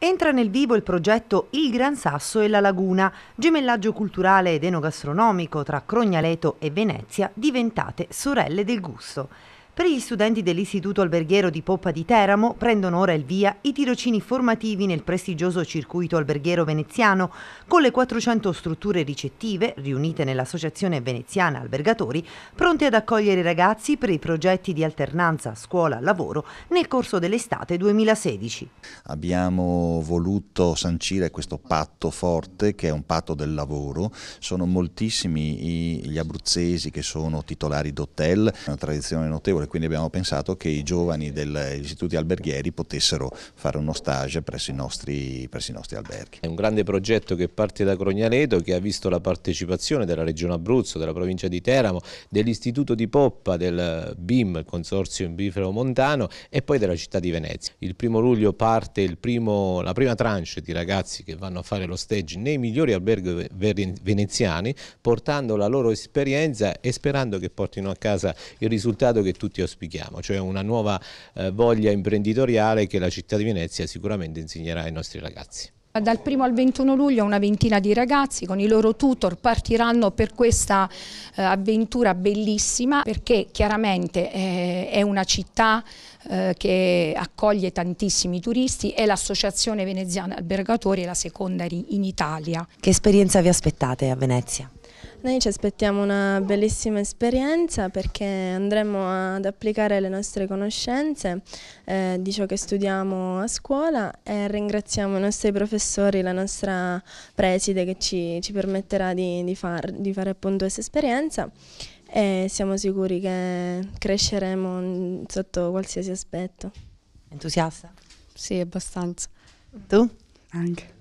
Entra nel vivo il progetto Il Gran Sasso e la Laguna, gemellaggio culturale ed enogastronomico tra Crognaleto e Venezia, diventate sorelle del gusto. Per gli studenti dell'Istituto Alberghiero di Poppa di Teramo prendono ora il via i tirocini formativi nel prestigioso circuito alberghiero veneziano, con le 400 strutture ricettive riunite nell'Associazione Veneziana Albergatori, pronte ad accogliere i ragazzi per i progetti di alternanza scuola-lavoro nel corso dell'estate 2016. Abbiamo voluto sancire questo patto forte che è un patto del lavoro, sono moltissimi gli abruzzesi che sono titolari d'hotel, una tradizione notevole quindi abbiamo pensato che i giovani degli istituti alberghieri potessero fare uno stage presso i, nostri, presso i nostri alberghi. È un grande progetto che parte da Crognaredo che ha visto la partecipazione della Regione Abruzzo, della provincia di Teramo, dell'Istituto di Poppa, del BIM, il Consorzio Imbifero Montano e poi della città di Venezia. Il primo luglio parte primo, la prima tranche di ragazzi che vanno a fare lo stage nei migliori alberghi veneziani portando la loro esperienza e sperando che portino a casa il risultato che tutti tutti auspichiamo, cioè una nuova eh, voglia imprenditoriale che la città di Venezia sicuramente insegnerà ai nostri ragazzi. Dal 1 al 21 luglio una ventina di ragazzi con i loro tutor partiranno per questa eh, avventura bellissima perché chiaramente eh, è una città eh, che accoglie tantissimi turisti e l'Associazione Veneziana Albergatori è la seconda in Italia. Che esperienza vi aspettate a Venezia? Noi ci aspettiamo una bellissima esperienza perché andremo ad applicare le nostre conoscenze eh, di ciò che studiamo a scuola e ringraziamo i nostri professori, la nostra preside che ci, ci permetterà di, di, far, di fare appunto questa esperienza e siamo sicuri che cresceremo sotto qualsiasi aspetto. Entusiasta? Sì, abbastanza. Tu? Anche.